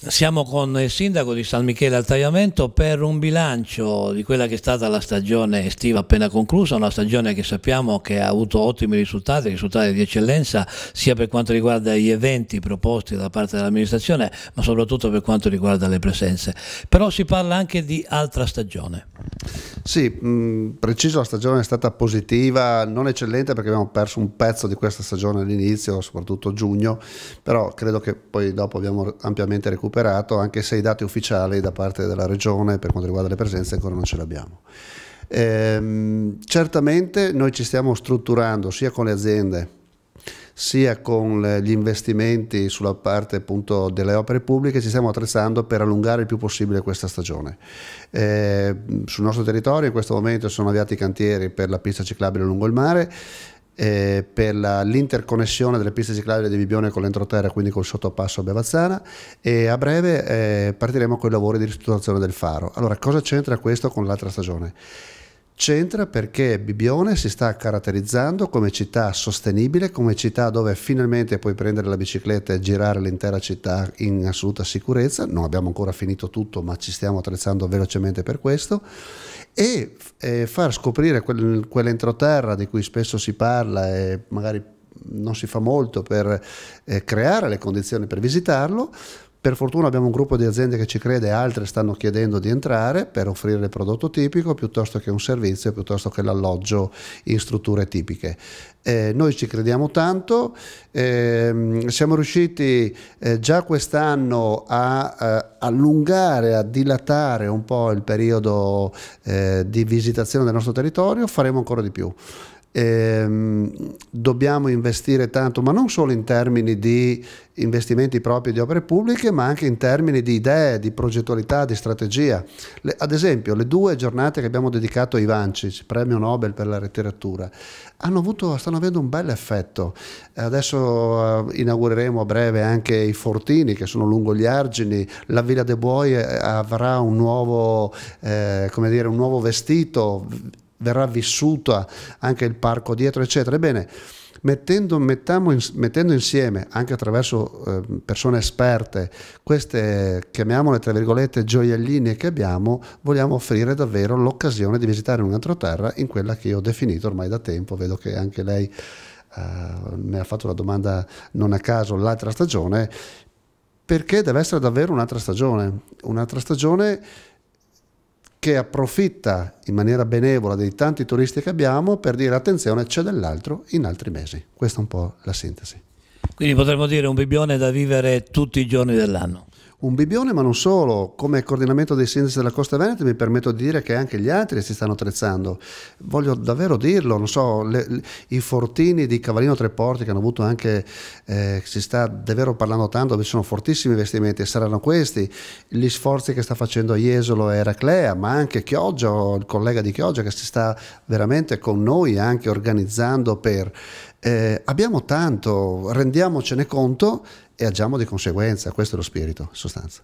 Siamo con il sindaco di San Michele al Tagliamento per un bilancio di quella che è stata la stagione estiva appena conclusa, una stagione che sappiamo che ha avuto ottimi risultati, risultati di eccellenza sia per quanto riguarda gli eventi proposti da parte dell'amministrazione ma soprattutto per quanto riguarda le presenze. Però si parla anche di altra stagione. Sì, mh, mm, preciso la stagione è stata positiva, non eccellente perché abbiamo perso un pezzo di questa stagione all'inizio, soprattutto giugno, però credo che poi dopo abbiamo ampiamente recuperato, anche se i dati ufficiali da parte della regione per quanto riguarda le presenze ancora non ce li abbiamo. Ehm, certamente noi ci stiamo strutturando sia con le aziende sia con gli investimenti sulla parte appunto delle opere pubbliche ci stiamo attrezzando per allungare il più possibile questa stagione. Eh, sul nostro territorio in questo momento sono avviati i cantieri per la pista ciclabile lungo il mare eh, per l'interconnessione delle piste ciclabili di Bibione con l'entroterra, quindi col sottopasso a Bevazzana e a breve eh, partiremo con i lavori di ristrutturazione del faro. Allora, cosa c'entra questo con l'altra stagione? C'entra perché Bibione si sta caratterizzando come città sostenibile, come città dove finalmente puoi prendere la bicicletta e girare l'intera città in assoluta sicurezza. Non abbiamo ancora finito tutto, ma ci stiamo attrezzando velocemente per questo. E eh, far scoprire quel, quell'entroterra di cui spesso si parla e magari non si fa molto per eh, creare le condizioni per visitarlo, per fortuna abbiamo un gruppo di aziende che ci crede altre stanno chiedendo di entrare per offrire il prodotto tipico piuttosto che un servizio, piuttosto che l'alloggio in strutture tipiche. Eh, noi ci crediamo tanto, eh, siamo riusciti eh, già quest'anno a eh, allungare, a dilatare un po' il periodo eh, di visitazione del nostro territorio, faremo ancora di più ehm, dobbiamo investire tanto, ma non solo in termini di investimenti propri di opere pubbliche, ma anche in termini di idee, di progettualità, di strategia. Le, ad esempio, le due giornate che abbiamo dedicato a Ivancic, premio Nobel per la letteratura, avuto, stanno avendo un bel effetto. Adesso eh, inaugureremo a breve anche i Fortini, che sono lungo gli argini, la Villa de Buoi eh, avrà un nuovo, eh, dire, un nuovo vestito verrà vissuta anche il parco dietro, eccetera. Ebbene, mettendo, mettiamo, mettendo insieme, anche attraverso eh, persone esperte, queste, chiamiamole tra virgolette, gioielline che abbiamo, vogliamo offrire davvero l'occasione di visitare un'altra terra in quella che io ho definito ormai da tempo, vedo che anche lei... Eh, mi ha fatto la domanda non a caso l'altra stagione perché deve essere davvero un'altra stagione, un'altra stagione che approfitta in maniera benevola dei tanti turisti che abbiamo per dire attenzione c'è dell'altro in altri mesi. Questa è un po' la sintesi. Quindi potremmo dire un bibione da vivere tutti i giorni dell'anno un bibione, ma non solo, come coordinamento dei sindaci della Costa Veneta mi permetto di dire che anche gli altri si stanno attrezzando. Voglio davvero dirlo, non so, le, le, i fortini di Cavallino Tre Porti che hanno avuto anche, eh, si sta davvero parlando tanto, dove ci sono fortissimi investimenti e saranno questi, gli sforzi che sta facendo Jesolo e Eraclea, ma anche Chioggia, il collega di Chioggia che si sta veramente con noi anche organizzando per... Eh, abbiamo tanto, rendiamocene conto e agiamo di conseguenza, questo è lo spirito, in sostanza.